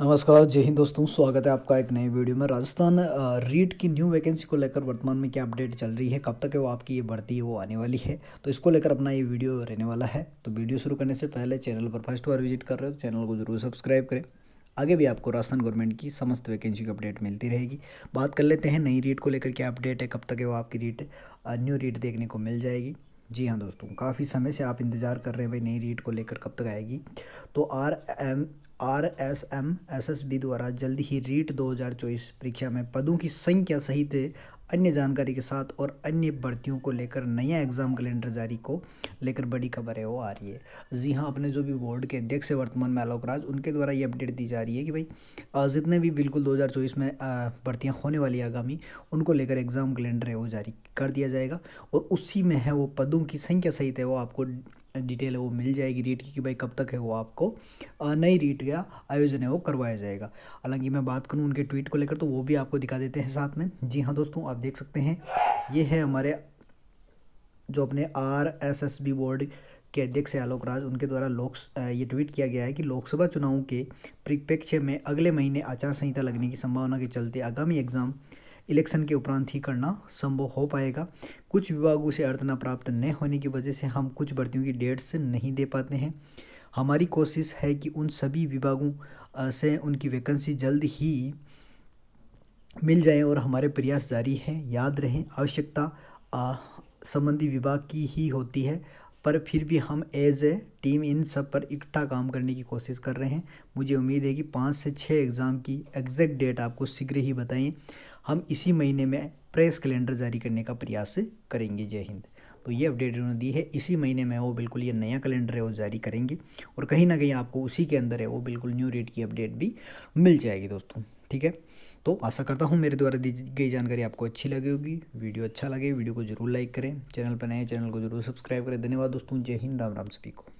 नमस्कार जय हिंद दोस्तों स्वागत है आपका एक नई वीडियो में राजस्थान रीट की न्यू वैकेंसी को लेकर वर्तमान में क्या अपडेट चल रही है कब तक है वो आपकी ये भर्ती है वो आने वाली है तो इसको लेकर अपना ये वीडियो रहने वाला है तो वीडियो शुरू करने से पहले चैनल पर फर्स्ट बार विजिट कर रहे हो तो चैनल को जरूर सब्सक्राइब करें आगे भी आपको राजस्थान गवर्नमेंट की समस्त वैकेंसी की अपडेट मिलती रहेगी बात कर लेते हैं नई रीट को लेकर क्या अपडेट है कब तक है वो आपकी रीट न्यू रीट देखने को मिल जाएगी जी हाँ दोस्तों काफ़ी समय से आप इंतज़ार कर रहे हैं भाई नई रीट को लेकर कब तक आएगी तो R M R S M S S B द्वारा जल्द ही रीट 2024 परीक्षा में पदों की संख्या सहित अन्य जानकारी के साथ और अन्य भर्तियों को लेकर नया एग्ज़ाम कैलेंडर जारी को लेकर बड़ी खबर है वो आ रही है जी हाँ अपने जो भी बोर्ड के अध्यक्ष है वर्तमान में आलोक राज उनके द्वारा ये अपडेट दी जा रही है कि भाई जितने भी बिल्कुल दो में भर्तियाँ होने वाली आगामी उनको लेकर एग्ज़ाम कैलेंडर है वो जारी कर दिया जाएगा और उसी में है वो पदों की संख्या सहित है वो आपको डिटेल है वो मिल जाएगी रीट की कि भाई कब तक है वो आपको नई रीट का आयोजन है वो करवाया जाएगा हालांकि मैं बात करूँ उनके ट्वीट को लेकर तो वो भी आपको दिखा देते हैं साथ में जी हाँ दोस्तों आप देख सकते हैं ये है हमारे जो अपने R S S B board के अध्यक्ष आलोक राज उनके द्वारा लोक ये ट्वीट किया गया है कि लोकसभा चुनाव के परिप्रेक्ष्य में अगले महीने आचार संहिता लगने की संभावना के चलते आगामी एग्ज़ाम इलेक्शन के उपरांत ही करना संभव हो पाएगा कुछ विभागों से अर्थना प्राप्त न होने की वजह से हम कुछ भर्तियों की डेट्स नहीं दे पाते हैं हमारी कोशिश है कि उन सभी विभागों से उनकी वैकेंसी जल्द ही मिल जाए और हमारे प्रयास जारी हैं याद रहें आवश्यकता संबंधी विभाग की ही होती है पर फिर भी हम एज ए टीम इन सब पर इकट्ठा काम करने की कोशिश कर रहे हैं मुझे उम्मीद है कि पाँच से छः एग्ज़ाम की एग्जैक्ट डेट आपको शीघ्र ही बताएं हम इसी महीने में प्रेस कैलेंडर जारी करने का प्रयास करेंगे जय हिंद तो ये अपडेट उन्होंने दी है इसी महीने में वो बिल्कुल ये नया कैलेंडर है वो जारी करेंगे और कहीं ना कहीं आपको उसी के अंदर है वो बिल्कुल न्यू रेट की अपडेट भी मिल जाएगी दोस्तों ठीक है तो आशा करता हूँ मेरे द्वारा दी गई जानकारी आपको अच्छी लगी होगी वीडियो अच्छा लगे वीडियो को जरूर लाइक करें चैनल पर नए चैनल को जरूर सब्सक्राइब करें धन्यवाद दोस्तों जय हिंद राम राम सभी को